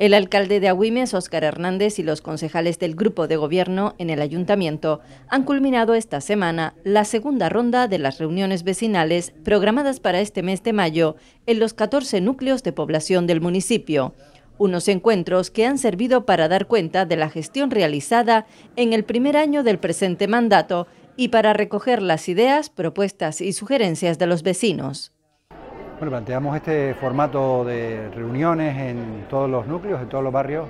El alcalde de Agüimes, Óscar Hernández, y los concejales del grupo de gobierno en el ayuntamiento han culminado esta semana la segunda ronda de las reuniones vecinales programadas para este mes de mayo en los 14 núcleos de población del municipio unos encuentros que han servido para dar cuenta de la gestión realizada en el primer año del presente mandato y para recoger las ideas, propuestas y sugerencias de los vecinos. Bueno, planteamos este formato de reuniones en todos los núcleos, en todos los barrios,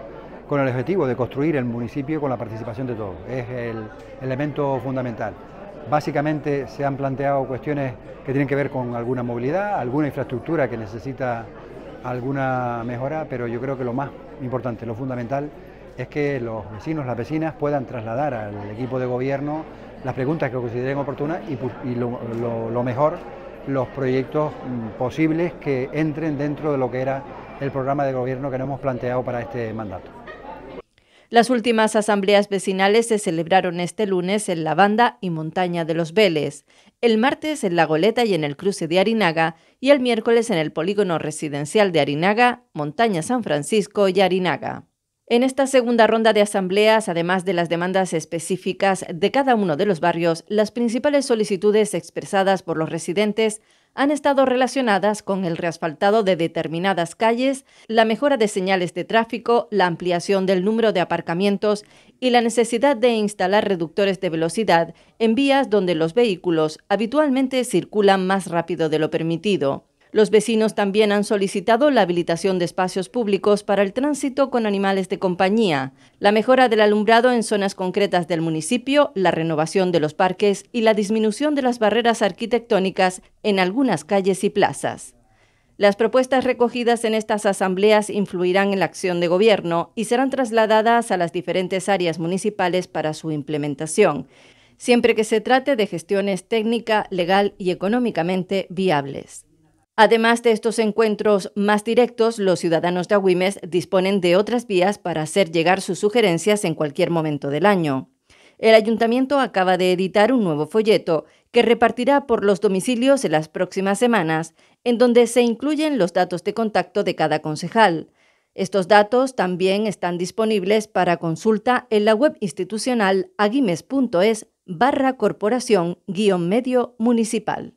con el objetivo de construir el municipio con la participación de todos. Es el elemento fundamental. Básicamente se han planteado cuestiones que tienen que ver con alguna movilidad, alguna infraestructura que necesita alguna mejora, pero yo creo que lo más importante, lo fundamental, es que los vecinos, las vecinas puedan trasladar al equipo de gobierno las preguntas que consideren oportunas y, lo, lo mejor los proyectos mm, posibles que entren dentro de lo que era el programa de gobierno que nos hemos planteado para este mandato. Las últimas asambleas vecinales se celebraron este lunes en La Banda y Montaña de los Vélez, el martes en La Goleta y en el cruce de Arinaga y el miércoles en el polígono residencial de Arinaga, Montaña San Francisco y Arinaga. En esta segunda ronda de asambleas, además de las demandas específicas de cada uno de los barrios, las principales solicitudes expresadas por los residentes han estado relacionadas con el reasfaltado de determinadas calles, la mejora de señales de tráfico, la ampliación del número de aparcamientos y la necesidad de instalar reductores de velocidad en vías donde los vehículos habitualmente circulan más rápido de lo permitido. Los vecinos también han solicitado la habilitación de espacios públicos para el tránsito con animales de compañía, la mejora del alumbrado en zonas concretas del municipio, la renovación de los parques y la disminución de las barreras arquitectónicas en algunas calles y plazas. Las propuestas recogidas en estas asambleas influirán en la acción de gobierno y serán trasladadas a las diferentes áreas municipales para su implementación, siempre que se trate de gestiones técnica, legal y económicamente viables. Además de estos encuentros más directos, los ciudadanos de Agüimes disponen de otras vías para hacer llegar sus sugerencias en cualquier momento del año. El ayuntamiento acaba de editar un nuevo folleto que repartirá por los domicilios en las próximas semanas, en donde se incluyen los datos de contacto de cada concejal. Estos datos también están disponibles para consulta en la web institucional aguimes.es barra corporación guión medio municipal.